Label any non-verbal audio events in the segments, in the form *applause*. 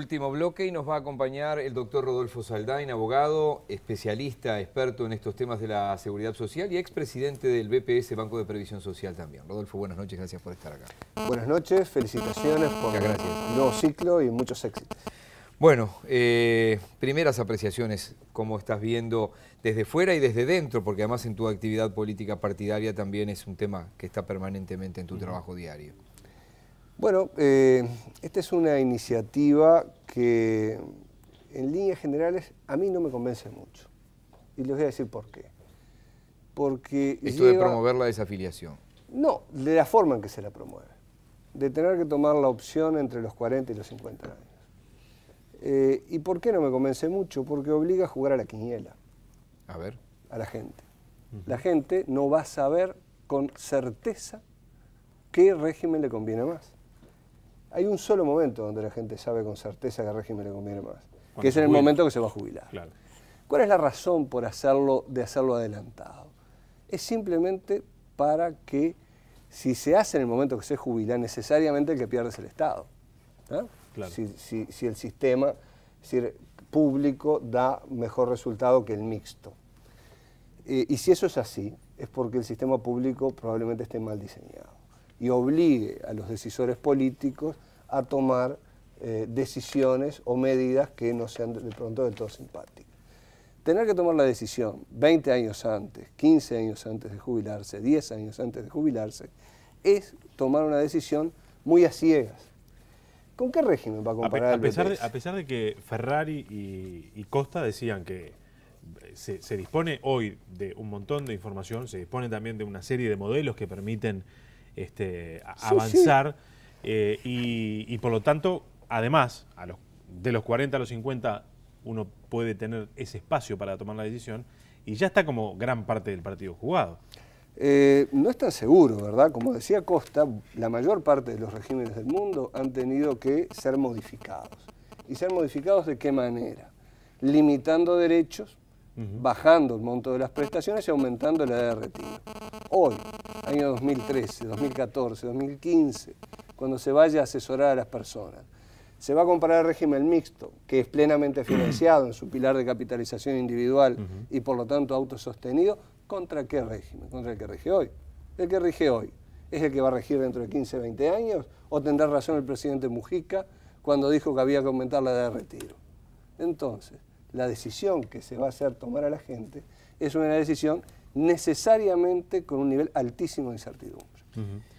último bloque y nos va a acompañar el doctor Rodolfo Saldain, abogado, especialista, experto en estos temas de la seguridad social y expresidente del BPS, Banco de Previsión Social también. Rodolfo, buenas noches, gracias por estar acá. Buenas noches, felicitaciones por el nuevo ciclo y muchos éxitos. Bueno, eh, primeras apreciaciones, como estás viendo desde fuera y desde dentro, porque además en tu actividad política partidaria también es un tema que está permanentemente en tu trabajo diario. Bueno, eh, esta es una iniciativa que en líneas generales a mí no me convence mucho. Y les voy a decir por qué. Porque Esto de promover la desafiliación. No, de la forma en que se la promueve. De tener que tomar la opción entre los 40 y los 50 años. Eh, ¿Y por qué no me convence mucho? Porque obliga a jugar a la quiniela. A ver. A la gente. La gente no va a saber con certeza qué régimen le conviene más. Hay un solo momento donde la gente sabe con certeza que el régimen le conviene más, que es en el momento que se va a jubilar. ¿Cuál es la razón por hacerlo, de hacerlo adelantado? Es simplemente para que si se hace en el momento que se jubila, necesariamente el que pierde es el Estado. Si, el sistema público da mejor resultado que el mixto. Eh, y si eso es así, es porque el sistema público probablemente esté mal diseñado y obligue a los decisores políticos a tomar eh, decisiones o medidas que no sean de pronto del todo simpáticas. Tener que tomar la decisión 20 años antes, 15 años antes de jubilarse, 10 años antes de jubilarse, es tomar una decisión muy a ciegas. ¿Con qué régimen va a comparar a, pesar el de, A pesar de que Ferrari y, Costa decían que eh, se, dispone hoy de un montón de información, se dispone también de una serie de modelos que permiten este, avanzar. Eh, y, por lo tanto, además, a los, de los 40 a los 50 uno puede tener ese espacio para tomar la decisión y ya está como gran parte del partido jugado. Eh, no es tan seguro, ¿verdad? Como decía Costa, la mayor parte de los regímenes del mundo han tenido que ser modificados. ¿Y ser modificados de qué manera? Limitando derechos, bajando el monto de las prestaciones y aumentando la edad de retiro. Hoy, año 2013, 2014, 2015, cuando se vaya a asesorar a las personas, se va a comparar el régimen mixto, que es plenamente financiado en su pilar de capitalización individual y por lo tanto autosostenido, ¿contra qué régimen? ¿Contra el que rige hoy? El que rige hoy es el que va a regir dentro de 15, 20 años, o tendrá razón el presidente Mujica cuando dijo que había que aumentar la edad de retiro. Entonces, la decisión que se va a hacer tomar a la gente es una decisión necesariamente con un nivel altísimo de incertidumbre.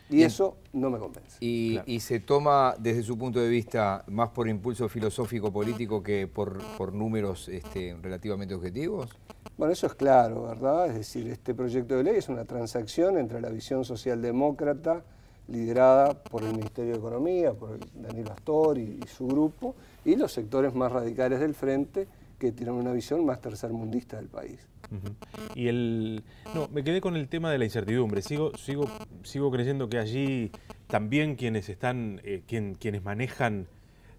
Y eso no me convence. Y, se toma desde su punto de vista más por impulso filosófico político que por, números este, relativamente objetivos. Bueno, eso es claro, ¿verdad? Es decir, este proyecto de ley es una transacción entre la visión socialdemócrata liderada por el Ministerio de Economía, por Daniel Astor y su grupo, y los sectores más radicales del frente, que tienen una visión más tercermundista del país. Y el no, me quedé con el tema de la incertidumbre. Sigo, sigo, sigo creyendo que allí también quienes están, eh, quienes manejan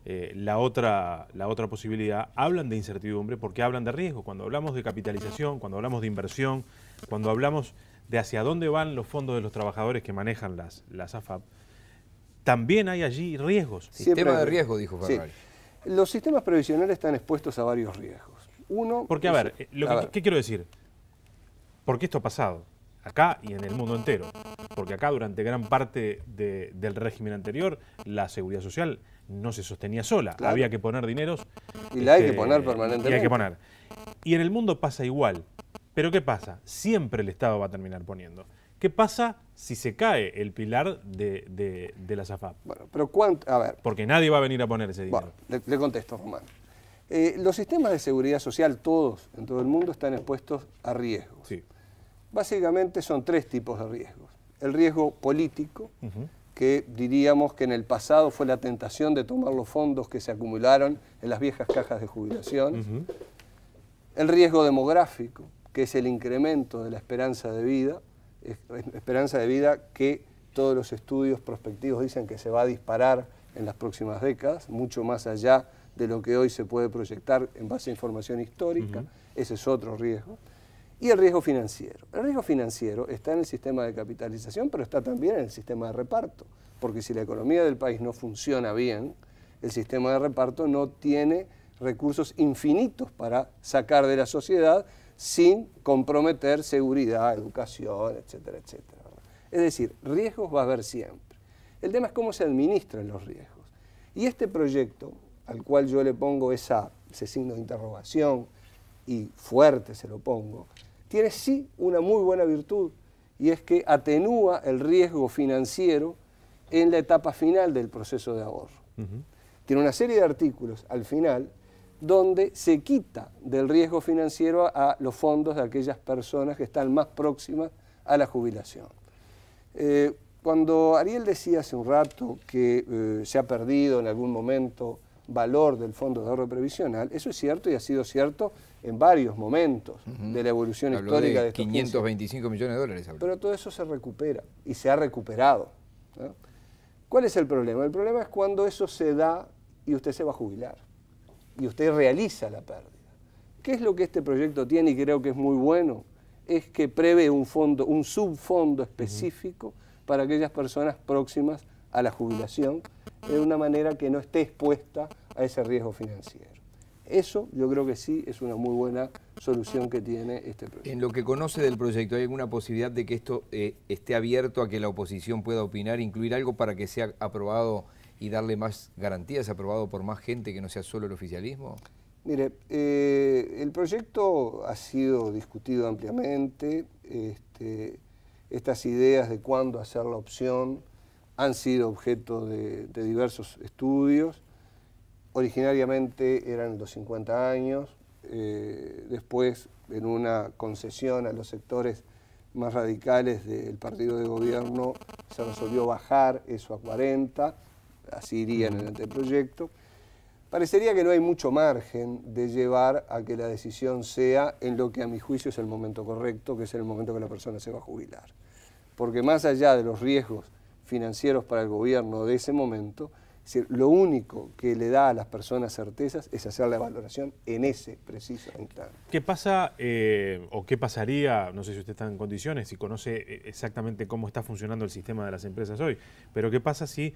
eh, la, otra, la otra posibilidad, hablan de incertidumbre porque hablan de riesgo. Cuando hablamos de capitalización, cuando hablamos de inversión, cuando hablamos de hacia dónde van los fondos de los trabajadores que manejan las, las AFAP, también hay allí riesgos. Sistema de riesgo, dijo Ferrari. Los sistemas previsionales están expuestos a varios riesgos. Uno... Porque, a ver, eh, ¿qué quiero decir? Porque esto ha pasado, acá y en el mundo entero. Porque acá durante gran parte del régimen anterior, la seguridad social no se sostenía sola. Había que poner dineros. Y la hay que este, poner permanentemente. hay que poner. Y en el mundo pasa igual. Pero ¿qué pasa? Siempre el Estado va a terminar poniendo. ¿Qué pasa si se cae el pilar de, la SAFAP? Bueno, pero cuánto, a ver. Porque nadie va a venir a poner ese dinero. Bueno, le, contesto, Román. Eh, los sistemas de seguridad social, todos, en todo el mundo, están expuestos a riesgos. Sí. Básicamente son tres tipos de riesgos. El riesgo político, que diríamos que en el pasado fue la tentación de tomar los fondos que se acumularon en las viejas cajas de jubilación. El riesgo demográfico, que es el incremento de la esperanza de vida esperanza de vida que todos los estudios prospectivos dicen que se va a disparar en las próximas décadas, mucho más allá de lo que hoy se puede proyectar en base a información histórica, ese es otro riesgo. Y el riesgo financiero. El riesgo financiero está en el sistema de capitalización, pero está también en el sistema de reparto, porque si la economía del país no funciona bien, el sistema de reparto no tiene recursos infinitos para sacar de la sociedad sin comprometer seguridad, educación, etcétera, etcétera. Es decir, riesgos va a haber siempre. El tema es cómo se administran los riesgos. Y este proyecto, al cual yo le pongo esa, ese signo de interrogación y fuerte se lo pongo, tiene sí una muy buena virtud y es que atenúa el riesgo financiero en la etapa final del proceso de ahorro. Tiene una serie de artículos al final donde se quita del riesgo financiero a, los fondos de aquellas personas que están más próximas a la jubilación. Eh, cuando Ariel decía hace un rato que eh, se ha perdido en algún momento valor del fondo de ahorro previsional, eso es cierto y ha sido cierto en varios momentos de la evolución histórica de, 525 millones de dólares. Pero todo eso se recupera y se ha recuperado. ¿Cuál es el problema? El problema es cuando eso se da y usted se va a jubilar y usted realiza la pérdida. ¿Qué es lo que este proyecto tiene y creo que es muy bueno? Es que prevé un fondo, un subfondo específico para aquellas personas próximas a la jubilación de una manera que no esté expuesta a ese riesgo financiero. Eso yo creo que sí es una muy buena solución que tiene este proyecto. En lo que conoce del proyecto, ¿hay alguna posibilidad de que esto eh, esté abierto a que la oposición pueda opinar, incluir algo para que sea aprobado? y darle más garantías aprobado por más gente que no sea solo el oficialismo? Mire, eh, el proyecto ha sido discutido ampliamente, este, estas ideas de cuándo hacer la opción han sido objeto de, diversos estudios, originariamente eran los 50 años, eh, después en una concesión a los sectores más radicales del partido de gobierno se resolvió bajar eso a 40 así iría en el anteproyecto, parecería que no hay mucho margen de llevar a que la decisión sea en lo que a mi juicio es el momento correcto, que es el momento que la persona se va a jubilar. Porque más allá de los riesgos financieros para el gobierno de ese momento, lo único que le da a las personas certezas es hacer la valoración en ese preciso momento. ¿Qué pasa eh, o qué pasaría, no sé si usted está en condiciones y conoce eh, exactamente cómo está funcionando el sistema de las empresas hoy, pero qué pasa si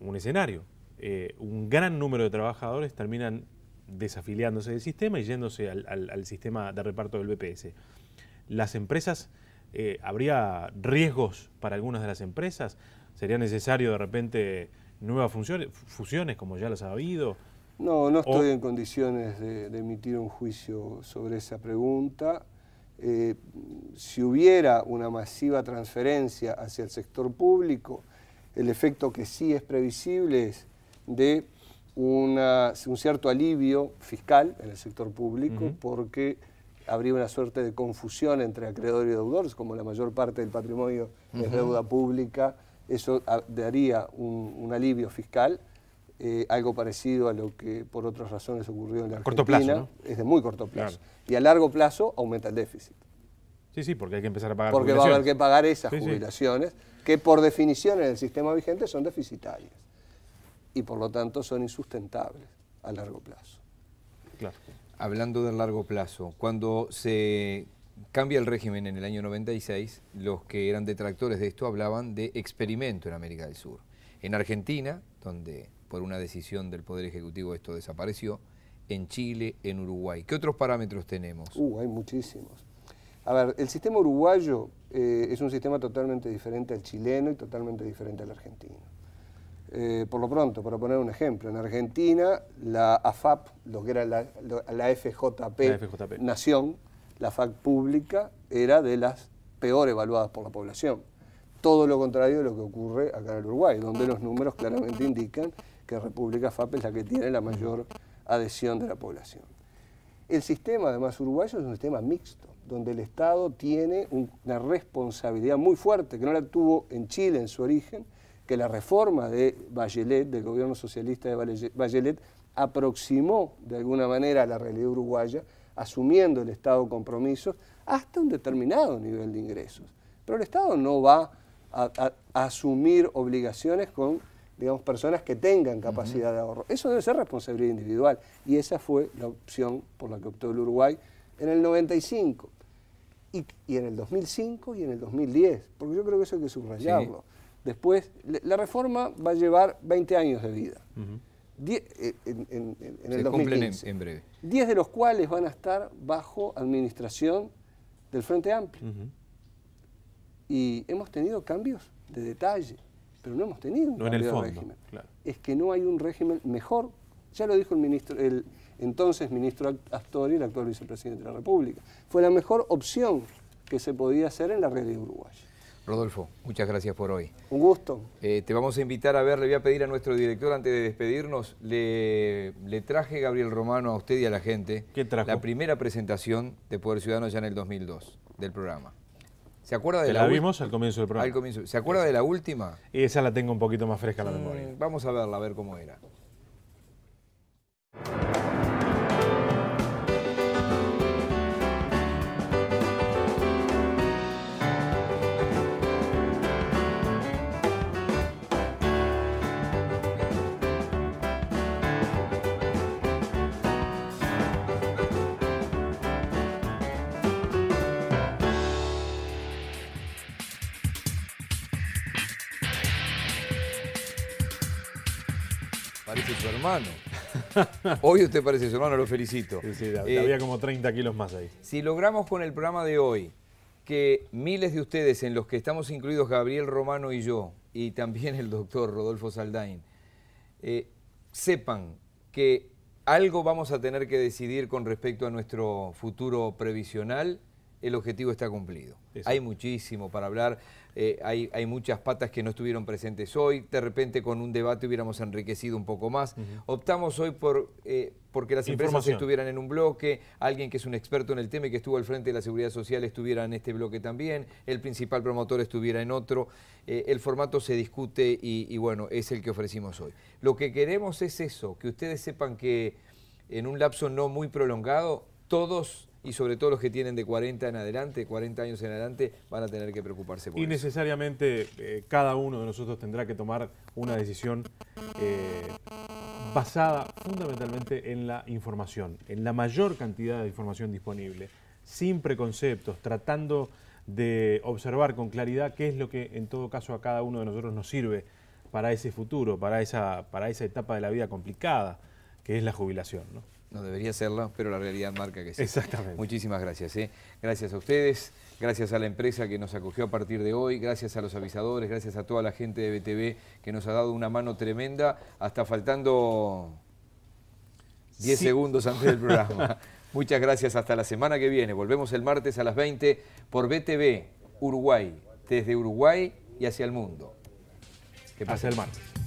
un escenario. Eh, un gran número de trabajadores terminan desafiliándose del sistema y yéndose al, sistema de reparto del BPS. Las empresas, eh, ¿habría riesgos para algunas de las empresas? ¿Sería necesario de repente nuevas funciones, fusiones, como ya las ha habido? No, no estoy en condiciones de, emitir un juicio sobre esa pregunta. Eh, si hubiera una masiva transferencia hacia el sector público, el efecto que sí es previsible es de un cierto alivio fiscal en el sector público porque habría una suerte de confusión entre acreedor y deudor, como la mayor parte del patrimonio es deuda pública, eso daría un, alivio fiscal, eh, algo parecido a lo que por otras razones ocurrió en la Argentina. Corto plazo, Es de muy corto plazo. Y a largo plazo aumenta el déficit. Sí, sí, porque hay que empezar a pagar Porque va a haber que pagar esas jubilaciones, que por definición en el sistema vigente son deficitarias y por lo tanto son insustentables a largo plazo. Hablando del largo plazo, cuando se cambia el régimen en el año 96, los que eran detractores de esto hablaban de experimento en América del Sur. En Argentina, donde por una decisión del Poder Ejecutivo esto desapareció, en Chile, en Uruguay. ¿Qué otros parámetros tenemos? Uh, hay muchísimos. A ver, el sistema uruguayo eh, es un sistema totalmente diferente al chileno y totalmente diferente al argentino. Eh, por lo pronto, para poner un ejemplo, en Argentina la AFAP, lo que era la, FJP, Nación, la FAC pública, era de las peor evaluadas por la población. Todo lo contrario de lo que ocurre acá en Uruguay, donde los números claramente indican que República FAP es la que tiene la mayor adhesión de la población. El sistema, además, uruguayo es un sistema mixto donde el Estado tiene una responsabilidad muy fuerte, que no la tuvo en Chile en su origen, que la reforma de Bachelet, del gobierno socialista de Bachelet, aproximó de alguna manera a la realidad uruguaya, asumiendo el Estado compromisos hasta un determinado nivel de ingresos. Pero el Estado no va a, asumir obligaciones con digamos, personas que tengan capacidad de ahorro. Eso debe ser responsabilidad individual. Y esa fue la opción por la que optó el Uruguay en el 95 y, en el 2005 y en el 2010, porque yo creo que eso hay que subrayarlo. Después, la reforma va a llevar 20 años de vida. Eh, en, en, breve. 10 de los cuales van a estar bajo administración del Frente Amplio. Y hemos tenido cambios de detalle, pero no hemos tenido un régimen. Es que no hay un régimen mejor. Ya lo dijo el ministro, el entonces ministro Astori, el actual vicepresidente de la República. Fue la mejor opción que se podía hacer en la red de Uruguay. Rodolfo, muchas gracias por hoy. Un gusto. Eh, te vamos a invitar a ver, le voy a pedir a nuestro director antes de despedirnos, le, traje Gabriel Romano a usted y a la gente. La primera presentación de Poder Ciudadano ya en el 2002 del programa. ¿Se acuerda de la, la vimos al comienzo del programa? ¿Se acuerda de la última? Esa la tengo un poquito más fresca la mm, memoria. vamos a verla, a ver cómo era. su hermano. Hoy usted parece su hermano, lo felicito. Eh, había como 30 kilos más ahí. Si logramos con el programa de hoy que miles de ustedes, en los que estamos incluidos Gabriel Romano y yo, y también el doctor Rodolfo Saldain, eh, sepan que algo vamos a tener que decidir con respecto a nuestro futuro previsional, el objetivo está cumplido. Hay muchísimo para hablar. Eh, hay, muchas patas que no estuvieron presentes hoy, de repente con un debate hubiéramos enriquecido un poco más. Optamos hoy por que eh, porque las empresas estuvieran en un bloque, alguien que es un experto en el tema y que estuvo al frente de la seguridad social estuviera en este bloque también, el principal promotor estuviera en otro. Eh, el formato se discute y bueno, es el que ofrecimos hoy. Lo que queremos es eso, que ustedes sepan que en un lapso no muy prolongado, todos y sobre todo los que tienen de 40 en adelante, 40 años en adelante, van a tener que preocuparse por y eso. Y necesariamente eh, cada uno de nosotros tendrá que tomar una decisión eh, basada fundamentalmente en la información, en la mayor cantidad de información disponible, sin preconceptos, tratando de observar con claridad qué es lo que en todo caso a cada uno de nosotros nos sirve para ese futuro, para esa, para esa etapa de la vida complicada que es la jubilación. ¿no? no debería serlo, pero la realidad marca que sí. Exactamente. Muchísimas gracias. ¿eh? Gracias a ustedes, gracias a la empresa que nos acogió a partir de hoy, gracias a los avisadores, gracias a toda la gente de BTV que nos ha dado una mano tremenda, hasta faltando 10 segundos antes del programa. *laughs* Muchas gracias, hasta la semana que viene. Volvemos el martes a las 20 por BTV Uruguay, desde Uruguay y hacia el mundo. Que pase el martes.